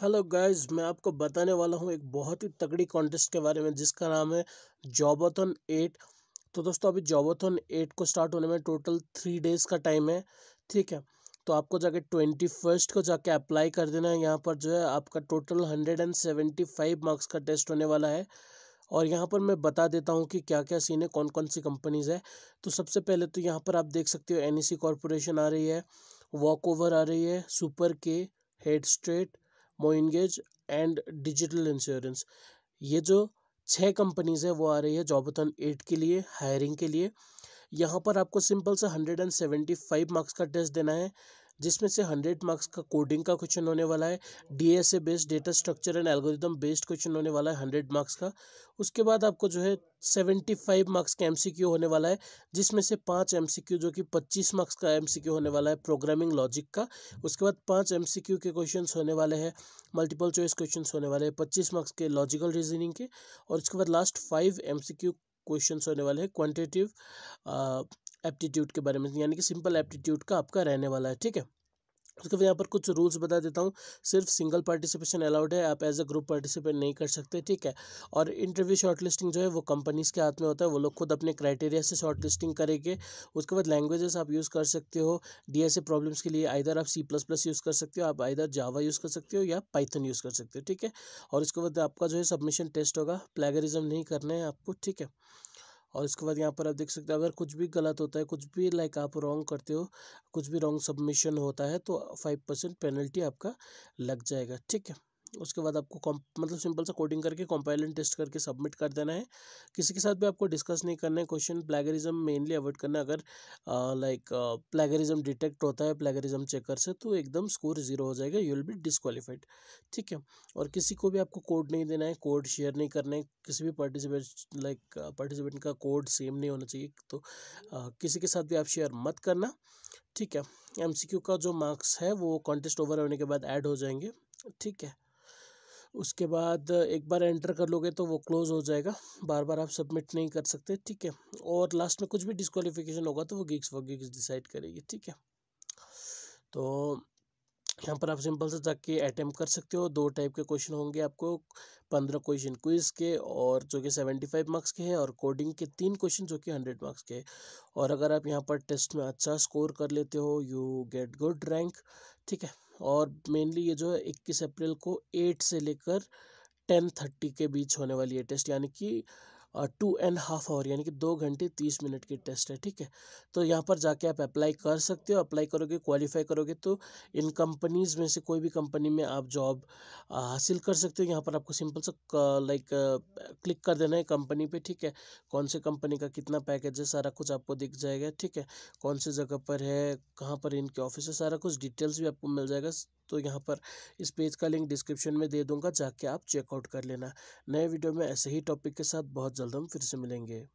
hello guys मैं आपको बताने वाला हूँ एक बहुत ही तगड़ी कॉन्टेस्ट के बारे में जिसका नाम है जॉबोथन एट तो दोस्तों अभी जॉबोथन एट को स्टार्ट होने में टोटल थ्री डेज़ का टाइम है ठीक है तो आपको जाके ट्वेंटी फर्स्ट को जाके अप्लाई कर देना है यहाँ पर जो है आपका total hundred and seventy five marks का टेस्ट होने वाला है और यहाँ पर मैं बता देता हूँ कि क्या क्या सीन है कौन कौन सी कंपनीज़ है तो सबसे पहले तो यहाँ पर आप देख सकते हो एन ई सी कॉरपोरेशन आ रही है वॉक ओवर आ रही है सुपर के हेड स्ट्रेट मोइनगेज एंड डिजिटल इंश्योरेंस ये जो छः कंपनीज है वो आ रही है जॉबथन एट के लिए हायरिंग के लिए यहाँ पर आपको सिंपल सा hundred and seventy five marks का टेस्ट देना है जिसमें से हंड्रेड मार्क्स का कोडिंग का क्वेश्चन होने वाला है DSA based data structure and algorithm based question होने वाला है हंड्रेड मार्क्स का उसके बाद आपको जो है सेवेंटी फाइव मार्क्स का एमसीक्यू होने वाला है जिसमें से पाँच क्यू जो कि पच्चीस मार्क्स का क्यू होने वाला है प्रोग्रामिंग लॉजिक का उसके बाद पाँच क्यू के क्वेश्चन होने वाले हैं मल्टीपल चॉइस क्वेश्चन होने वाले हैं पच्चीस मार्क्स के लॉजिकल रीजनिंग के और उसके बाद लास्ट फाइव क्यू क्वेश्चंस होने वाले हैं क्वांटिटेटिव एप्टीट्यूड के बारे में यानी कि सिंपल एप्टीट्यूड का आपका रहने वाला है ठीक है उसके बाद यहाँ पर कुछ रूल्स बता देता हूँ सिर्फ सिंगल पार्टिसिपेशन अलाउड है आप एज अ ग्रुप पार्टिसिपेट नहीं कर सकते ठीक है और इंटरव्यू शॉर्ट लिस्टिंग जो है वो कंपनीज़ के हाथ में होता है वो लोग खुद अपने क्राइटेरिया से शॉर्ट लिस्टिंग करेंगे उसके बाद लैंग्वेजेस आप यूज़ कर सकते हो डीएसए प्रॉब्लम्स के लिए आइधर आप सी प्लस प्लस यूज़ कर सकते हो आप आइधर जावा यूज़ कर सकते हो या पाइथन यूज़ कर सकते हो ठीक है और उसके बाद आपका जो है सबमिशन टेस्ट होगा प्लेगरिज्म नहीं करना है आपको ठीक है और इसके बाद यहाँ पर आप देख सकते हो अगर कुछ भी गलत होता है कुछ भी लाइक आप रॉन्ग करते हो कुछ भी रॉन्ग सबमिशन होता है तो फाइव परसेंट पेनल्टी आपका लग जाएगा ठीक है उसके बाद आपको मतलब सिंपल सा कोडिंग करके कंपाइल एंड टेस्ट करके सबमिट कर देना है किसी के साथ भी आपको डिस्कस नहीं करना है क्वेश्चन प्लेगरिज्म मेनली अवॉइड करना है अगर लाइक प्लेगरिज्म डिटेक्ट होता है प्लेगरिज्म चेकर से तो एकदम स्कोर जीरो हो जाएगा यू विल बी डिसक्वालीफाइड ठीक है और किसी को भी आपको कोड नहीं देना है कोड शेयर नहीं करना है किसी भी पार्टिसिपेट लाइक पार्टिसिपेंट का कोड सेम नहीं होना चाहिए तो आ, किसी के साथ भी आप शेयर मत करना ठीक है एम का जो मार्क्स है वो कॉन्टेस्ट ओवर होने के बाद ऐड हो जाएंगे ठीक है उसके बाद एक बार एंटर कर लोगे तो वो क्लोज़ हो जाएगा बार बार आप सबमिट नहीं कर सकते ठीक है और लास्ट में कुछ भी डिस्कालिफिकेशन होगा तो वो गिग्स वो गिग्स डिसाइड करेगी ठीक है तो यहाँ पर आप सिंपल से जाके अटैम्प्ट कर सकते हो दो टाइप के क्वेश्चन होंगे आपको पंद्रह क्वेश्चन क्विज के और जो कि सेवेंटी फाइव मार्क्स के हैं और कोडिंग के तीन क्वेश्चन जो कि हंड्रेड मार्क्स के और अगर आप यहाँ पर टेस्ट में अच्छा स्कोर कर लेते हो यू गेट गुड रैंक ठीक है और मेनली ये जो है इक्कीस अप्रैल को एट से लेकर टेन थर्टी के बीच होने वाली है टेस्ट यानी कि टू एंड हाफ आवर यानी कि दो घंटे तीस मिनट की टेस्ट है ठीक है तो यहाँ पर जाके आप अप्लाई कर सकते हो अप्लाई करोगे क्वालिफाई करोगे तो इन कंपनीज़ में से कोई भी कंपनी में आप जॉब हासिल कर सकते हो यहाँ पर आपको सिंपल सा लाइक क्लिक कर देना है कंपनी पे ठीक है कौन से कंपनी का कितना पैकेज है सारा कुछ आपको दिख जाएगा ठीक है कौन से जगह पर है कहाँ पर इनके ऑफिस है सारा कुछ डिटेल्स भी आपको मिल जाएगा तो यहाँ पर इस पेज का लिंक डिस्क्रिप्शन में दे दूंगा जाके आप चेकआउट कर लेना नए वीडियो में ऐसे ही टॉपिक के साथ बहुत जल्द हम फिर से मिलेंगे